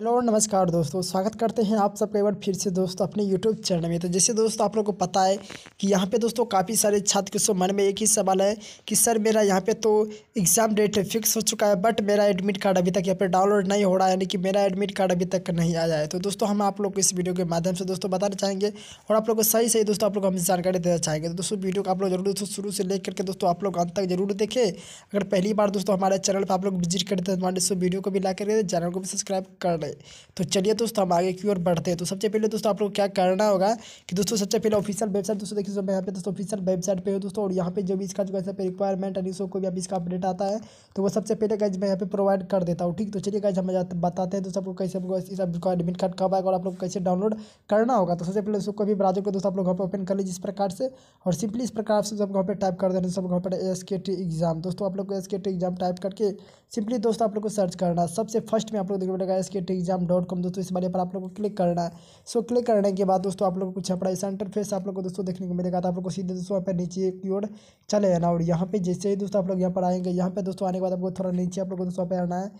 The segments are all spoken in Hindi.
हेलो नमस्कार दोस्तों स्वागत करते हैं आप सबका एक बार फिर से दोस्तों अपने यूट्यूब चैनल में तो जैसे दोस्तों आप लोग को पता है कि यहाँ पे दोस्तों काफ़ी सारे छात्र के मन में एक ही सवाल है कि सर मेरा यहाँ पे तो एग्ज़ाम डेट फिक्स हो चुका है बट मेरा एडमिट कार्ड अभी तक यहाँ पे डाउनलोड नहीं हो रहा है यानी कि मेरा एडमिट कार्ड अभी तक नहीं आया है तो दोस्तों हम आप लोग को इस वीडियो के माध्यम से दोस्तों बताना चाहेंगे और आप लोग को सही सही दोस्तों आप लोग हम जानकारी देना चाहेंगे तो दोस्तों वीडियो को आप लोग जरूर दोस्तों शुरू से लेकर के दोस्तों आप लोग अंत तक जरूर देखें अगर पहली बार दोस्तों हमारे चैनल पर आप लोग विजिट करते हैं तो हमारे वीडियो को भी लाइक करके चैनल को भी सब्सक्राइब कर लें है तो चलिए दोस्तों हम आगे की ओर बढ़ते हैं तो सबसे पहले दोस्तों आप लोग क्या करना होगा कि दोस्तों सबसे पहले ऑफिशियल वेबसाइट दोस्तों देखिए दोस्तों यहाँ पे दोस्तों ऑफिशियल वेबसाइट पे हो दोस्तों और यहाँ पे जो भी इसका जो कैसे रिक्वायरमेंट है न्यूज़ों को भी अब इसका अपडेट आता है तो वो सबसे पहले गाइज मैं यहाँ पे प्रोवाइड कर देता हूँ ठीक तो चलिए गाइज हमें बताते हैं दोस्तों आप कैसे आपको इस एडमिट कार्ड कब आएगा और आप लोग कैसे डाउनलोड करना होगा तो सबसे पहले उसको भी ब्राउजर को दोस्तों आप लोग घर पर ओपन कर लीजिए इस प्रकार से और सिंपली इस प्रकार से सब घर पर टाइप कर देना सब घर पर एस के टी एग्जाम दोस्तों आप लोग को S K T exam type करके सिंपली दोस्तों आप लोग को सर्च करना सबसे फर्स्ट में आप लोग देखो पड़ेगा S K T exam dot com दोस्तों इस बारे पर आप लोग को क्लिक करना है सो क्लिक करने के बाद दोस्तों आप लोग को कुछ अपना ऐसा इंटरफेस आप लोग को दोस्तों देखने को मिलेगा तो आप लोग को सीधे दोस्तों यहाँ पर नीचे की ओर चले जाना और यहाँ पे जैसे ही दोस्तों आप लोग यहाँ पर आएंगे यहाँ पे दोस्तों आने के बाद आपको थोड़ा नीचे आप लोग को दोस्तों पर आना है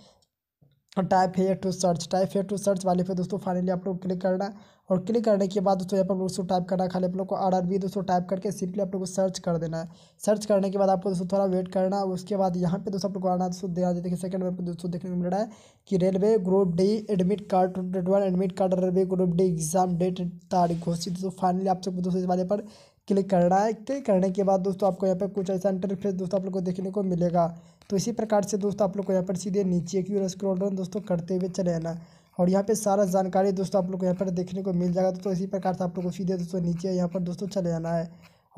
टाइप है टू सर्च टाइप है टू सर्च वाले पे दोस्तों फाइनली आप लोग क्लिक करना और क्लिक करने के बाद दोस्तों यहाँ पर दोस्तों टाइप करना खाली आप लोग को आर आर बी दोस्तों टाइप करके सिंपली आप लोग को सर्च कर देना है सर्च करने के बाद आपको दोस्तों थोड़ा वेट करना उसके बाद यहाँ पे दोस्तों आप लोग को आना दोस्तों देना देखिए सेकंड में दोस्तों देखने को मिल रहा है कि railway group D admit card twenty admit card railway group D exam date तारीख घोषित दोस्तों फाइनली आप सबको दोस्तों इस वाले पर क्लिक करना है क्लिक करने के बाद दोस्तों आपको यहाँ पर कुछ ऐसा इंटरफेस दोस्तों आप लोग को देखने को मिलेगा तो इसी प्रकार से दोस्तों आप लोग को यहाँ पर सीधे नीचे की ओर स्क्रॉल डाउन दोस्तों करते हुए चले आना और यहाँ पे सारा जानकारी दोस्तों आप लोग को यहाँ पर देखने को मिल जाएगा दोस्तों इसी प्रकार से आप लोग को सीधे दोस्तों नीचे यहाँ पर दोस्तों चले आना है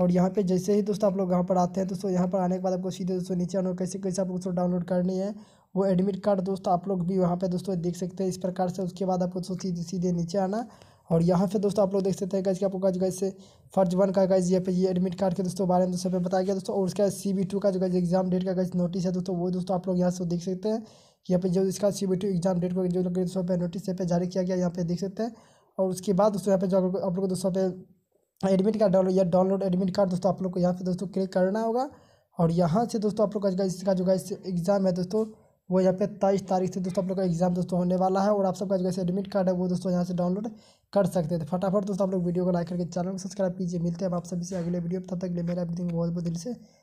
और यहाँ पे जैसे ही दोस्तों आप लोग यहाँ पर आते हैं दोस्तों यहाँ पर आने के बाद आपको सीधे दोस्तों नीचे आना कैसे कैसे आप लोग डाउनलोड करनी है वो एडमिट कार्ड दोस्तों आप लोग भी वहाँ पे दोस्तों देख सकते हैं इस प्रकार से उसके बाद आपको सीधे सीधे नीचे आना और यहाँ पे दोस्तों आप लोग देख सकते हैं गाइज कि आपको गाइज गाइज से फर्ज वन का गाइज यहाँ पे ये एडमिट कार्ड के दोस्तों बारे में दोस्तों बताया गया दोस्तों और उसका सी बी टू का जो गाइज एग्जाम डेट का गाइज नोटिस है दोस्तों वो दोस्तों आप लोग यहाँ से देख सकते हैं कि यहाँ पे जो इसका C B two exam date को जो दोस्तों पे नोटिस यहाँ पे जारी किया गया यहाँ पे देख सकते हैं और उसके बाद दोस्तों यहाँ पे जो आप लोग दोस्तों पे एडमिट कार्ड डाउनलोड या डाउनलोड एडमिट कार्ड दोस्तों आप लोग को यहाँ पे दोस्तों क्लिक करना होगा और यहाँ से दोस्तों आप लोग का इसका जो गाइस एग्ज़ाम है दोस्तों वो यहाँ पे तेईस तारीख से दोस्तों आप लोग का एग्ज़ाम दोस्तों होने वाला है और आप सबका जो गाइस एडमिट कार्ड है वो दोस्तों यहाँ से डाउनलोड कर सकते थे तो फटाफट दोस्तों आप लोग वीडियो को लाइक करके चैनल को सब्सक्राइब कीजिए मिलते हैं आप सभी से अगले वीडियो तब तक के लिए मेरा बहुत बहुत दिल से